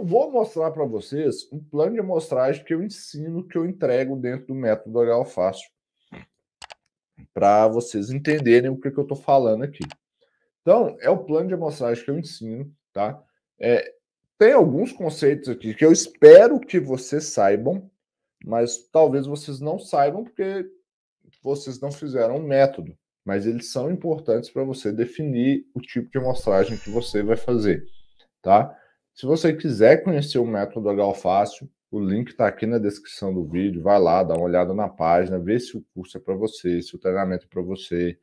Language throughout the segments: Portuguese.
Eu vou mostrar para vocês um plano de amostragem que eu ensino, que eu entrego dentro do método legal Fácil, para vocês entenderem o que, que eu estou falando aqui. Então, é o plano de amostragem que eu ensino, tá? É, tem alguns conceitos aqui que eu espero que vocês saibam, mas talvez vocês não saibam porque vocês não fizeram um método, mas eles são importantes para você definir o tipo de amostragem que você vai fazer, tá? Se você quiser conhecer o método Legal o link está aqui na descrição do vídeo. Vai lá, dá uma olhada na página, vê se o curso é para você, se o treinamento é para você,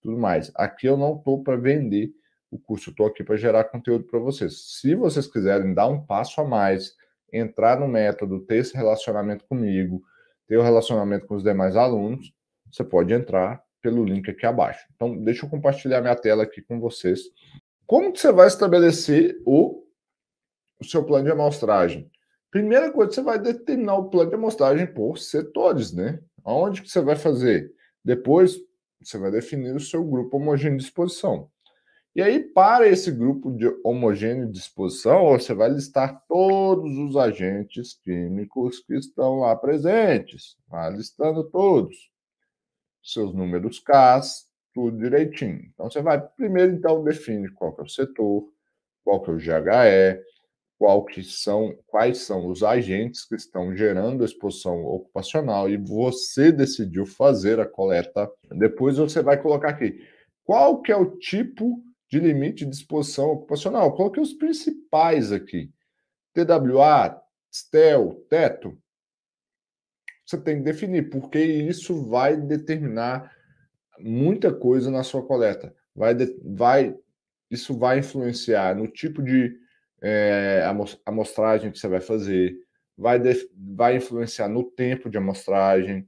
tudo mais. Aqui eu não estou para vender o curso, estou aqui para gerar conteúdo para vocês. Se vocês quiserem dar um passo a mais, entrar no método, ter esse relacionamento comigo, ter o um relacionamento com os demais alunos, você pode entrar pelo link aqui abaixo. Então, deixa eu compartilhar minha tela aqui com vocês. Como que você vai estabelecer o o seu plano de amostragem. Primeira coisa, você vai determinar o plano de amostragem por setores, né? Aonde que você vai fazer? Depois, você vai definir o seu grupo homogêneo de exposição. E aí, para esse grupo de homogêneo de exposição, você vai listar todos os agentes químicos que estão lá presentes. Vai listando todos. Seus números CAS, tudo direitinho. Então, você vai primeiro, então, define qual que é o setor, qual que é o GHE, qual que são, quais são os agentes que estão gerando exposição ocupacional e você decidiu fazer a coleta. Depois você vai colocar aqui qual que é o tipo de limite de exposição ocupacional. Coloquei os principais aqui. TWA, STEL, teto. Você tem que definir, porque isso vai determinar muita coisa na sua coleta. Vai, vai isso vai influenciar no tipo de é, a amostragem que você vai fazer, vai, de, vai influenciar no tempo de amostragem,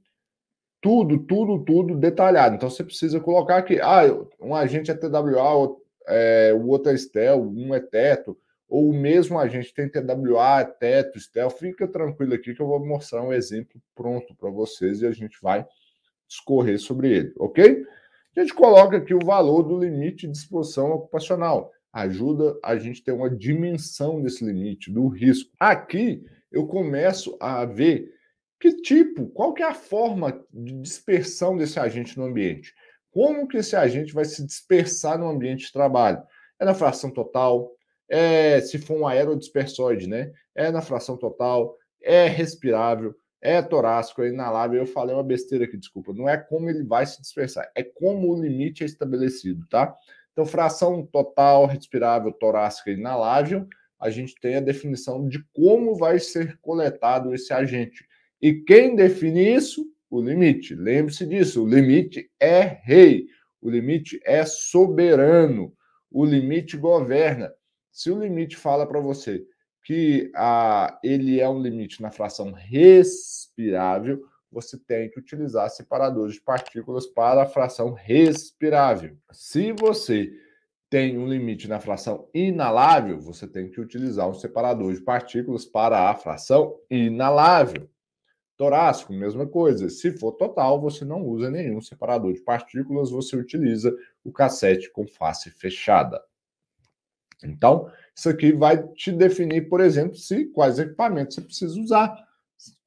tudo, tudo, tudo detalhado. Então você precisa colocar que ah, um agente é TWA, é, o outro é Stel, um é teto, ou o mesmo agente tem TWA, é teto, Stel. Fica tranquilo aqui que eu vou mostrar um exemplo pronto para vocês e a gente vai discorrer sobre ele, ok? A gente coloca aqui o valor do limite de exposição ocupacional ajuda a gente ter uma dimensão desse limite, do risco. Aqui eu começo a ver que tipo, qual que é a forma de dispersão desse agente no ambiente. Como que esse agente vai se dispersar no ambiente de trabalho? É na fração total, é se for um aerodispersóide, né? É na fração total, é respirável, é torácico, é inalável. Eu falei uma besteira aqui, desculpa. Não é como ele vai se dispersar, é como o limite é estabelecido, tá? Então, fração total respirável torácica inalável, a gente tem a definição de como vai ser coletado esse agente. E quem define isso? O limite. Lembre-se disso, o limite é rei, o limite é soberano, o limite governa. Se o limite fala para você que a, ah, ele é um limite na fração respirável, você tem que utilizar separadores de partículas para a fração respirável. Se você tem um limite na fração inalável, você tem que utilizar um separador de partículas para a fração inalável. Torácico, mesma coisa. Se for total, você não usa nenhum separador de partículas, você utiliza o cassete com face fechada. Então, isso aqui vai te definir, por exemplo, se quais equipamentos você precisa usar.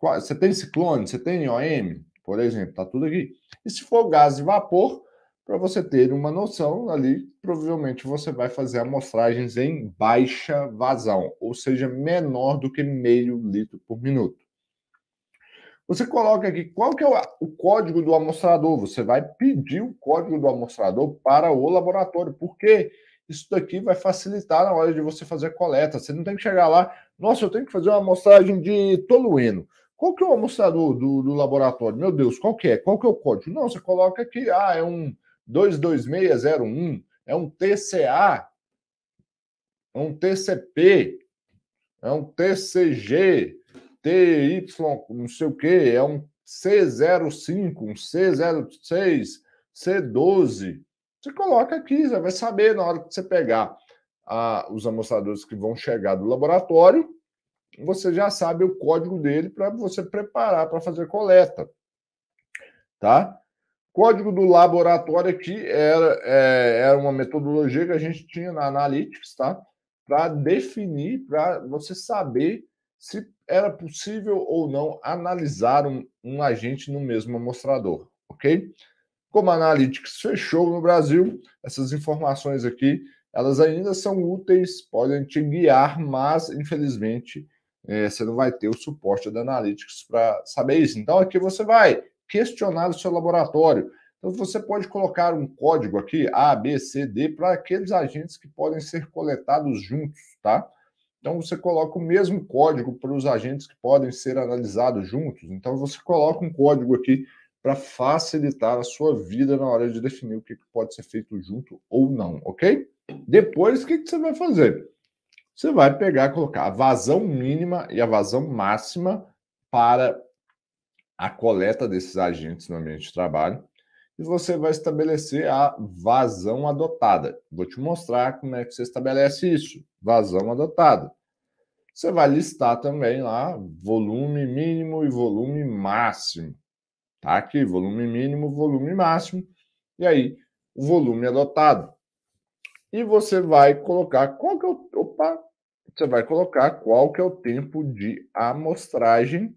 Você tem ciclone, você tem OM, por exemplo, está tudo aqui. E se for gás e vapor, para você ter uma noção ali, provavelmente você vai fazer amostragens em baixa vazão, ou seja, menor do que meio litro por minuto. Você coloca aqui qual que é o código do amostrador. Você vai pedir o código do amostrador para o laboratório. Por quê? Porque isso daqui vai facilitar na hora de você fazer a coleta. Você não tem que chegar lá, nossa, eu tenho que fazer uma amostragem de tolueno. Qual que é o amostrador do, do laboratório? Meu Deus, qual que é? Qual que é o código? Não, você coloca aqui, ah, é um 22601, é um TCA, é um TCP, é um TCG, TY, não sei o que, é um C05, um C06, C12, você coloca aqui, vai saber na hora que você pegar a, os amostradores que vão chegar do laboratório, você já sabe o código dele para você preparar para fazer coleta. Tá? código do laboratório aqui era, é, era uma metodologia que a gente tinha na Analytics, tá? Para definir, para você saber se era possível ou não analisar um, um agente no mesmo amostrador, ok? Como a Analytics fechou no Brasil, essas informações aqui, elas ainda são úteis, podem te guiar, mas infelizmente é, você não vai ter o suporte da Analytics para saber isso. Então aqui você vai questionar o seu laboratório. Então você pode colocar um código aqui A, B, C, D para aqueles agentes que podem ser coletados juntos, tá? Então você coloca o mesmo código para os agentes que podem ser analisados juntos. Então você coloca um código aqui para facilitar a sua vida na hora de definir o que pode ser feito junto ou não, ok? Depois, o que, você vai fazer? Você vai pegar, colocar a vazão mínima e a vazão máxima para a coleta desses agentes no ambiente de trabalho e você vai estabelecer a vazão adotada. Vou te mostrar como é que você estabelece isso, vazão adotada. Você vai listar também lá volume mínimo e volume máximo. Tá aqui, volume mínimo, volume máximo, e aí o volume adotado. E você vai colocar qual que é o, opa, você vai colocar qual que é o tempo de amostragem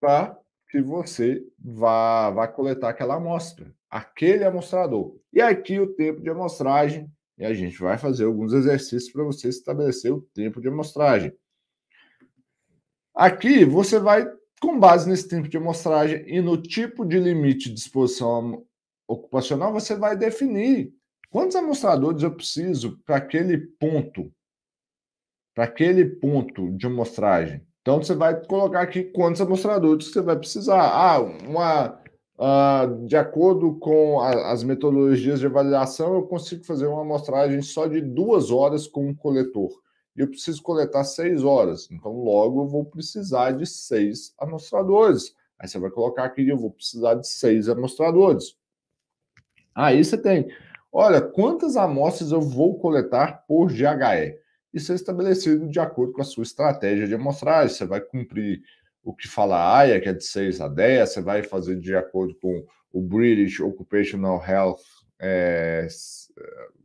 para que você vá, vá coletar aquela amostra, aquele amostrador. E aqui o tempo de amostragem, e a gente vai fazer alguns exercícios para você estabelecer o tempo de amostragem. Aqui você vai com base nesse tempo de amostragem e no tipo de limite de exposição ocupacional, você vai definir quantos amostradores eu preciso para aquele ponto, para aquele ponto de amostragem. Então você vai colocar aqui quantos amostradores você vai precisar. Ah, uma uh, de acordo com a, as metodologias de avaliação, eu consigo fazer uma amostragem só de duas horas com um coletor e eu preciso coletar seis horas. Então, logo eu vou precisar de seis amostradores. Aí você vai colocar aqui, eu vou precisar de seis amostradores. Aí você tem, olha, quantas amostras eu vou coletar por GHE? Isso é estabelecido de acordo com a sua estratégia de amostragem. Você vai cumprir o que fala a AIA, que é de 6 a 10, você vai fazer de acordo com o British Occupational Health é,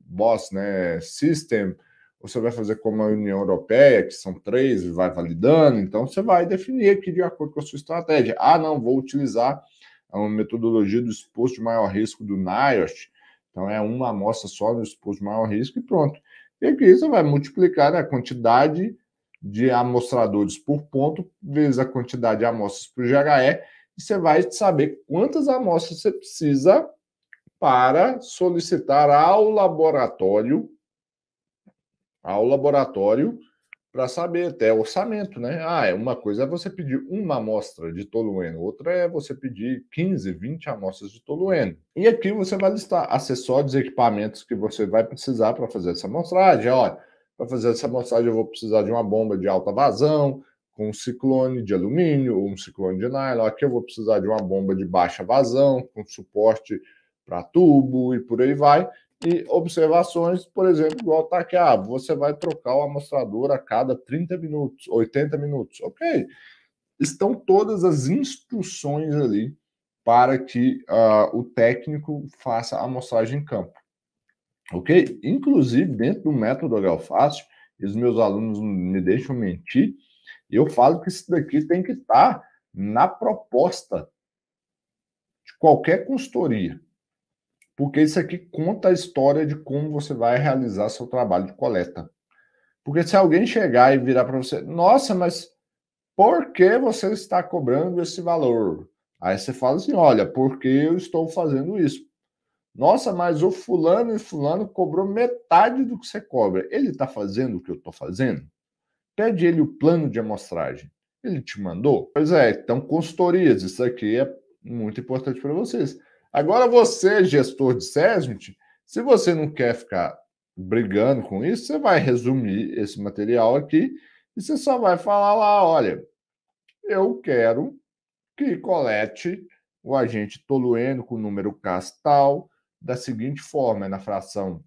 Boss né, System, você vai fazer como a União Europeia, que são três, e vai validando, então você vai definir aqui de acordo com a sua estratégia. Ah, não, vou utilizar a metodologia do exposto de maior risco do NIOSH, então é uma amostra só do exposto de maior risco e pronto. E aqui você vai multiplicar a quantidade de amostradores por ponto vezes a quantidade de amostras por GHE, e você vai saber quantas amostras você precisa para solicitar ao laboratório ao laboratório para saber até orçamento, né? Ah, é uma coisa é você pedir uma amostra de tolueno, outra é você pedir 15, 20 amostras de tolueno. E aqui você vai listar acessórios e equipamentos que você vai precisar para fazer essa amostragem. Olha, para fazer essa amostragem eu vou precisar de uma bomba de alta vazão, com um ciclone de alumínio ou um ciclone de nylon. Aqui eu vou precisar de uma bomba de baixa vazão, com suporte para tubo e por aí vai e observações, por exemplo, igual tá aqui, ah, você vai trocar o amostrador a cada 30 minutos, 80 minutos. Ok. Estão todas as instruções ali para que uh, o técnico faça a amostragem em campo. Ok? Inclusive, dentro do método Agalfácio, os meus alunos me deixam mentir, eu falo que isso daqui tem que estar tá na proposta de qualquer consultoria porque isso aqui conta a história de como você vai realizar seu trabalho de coleta. Porque se alguém chegar e virar para você, nossa, mas por que você está cobrando esse valor? Aí você fala assim: olha, porque eu estou fazendo isso. Nossa, mas o fulano e fulano cobrou metade do que você cobra. Ele está fazendo o que eu estou fazendo? Pede ele o plano de amostragem. Ele te mandou? Pois é, então consultorias, isso aqui é muito importante para vocês. Agora, você, gestor de SESMIT, se você não quer ficar brigando com isso, você vai resumir esse material aqui e você só vai falar lá: olha, eu quero que colete o agente tolueno com número CAS tal, da seguinte forma, é na fração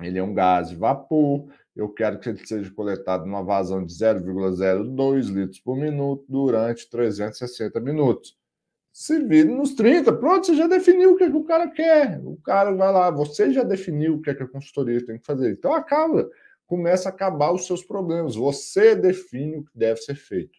ele é um gás de vapor, eu quero que ele seja coletado numa vazão de 0,02 litros por minuto durante 360 minutos se vira nos 30, pronto, você já definiu o que, é que o cara quer. O cara vai lá, você já definiu o que, é que a consultoria tem que fazer. Então acaba, começa a acabar os seus problemas. Você define o que deve ser feito.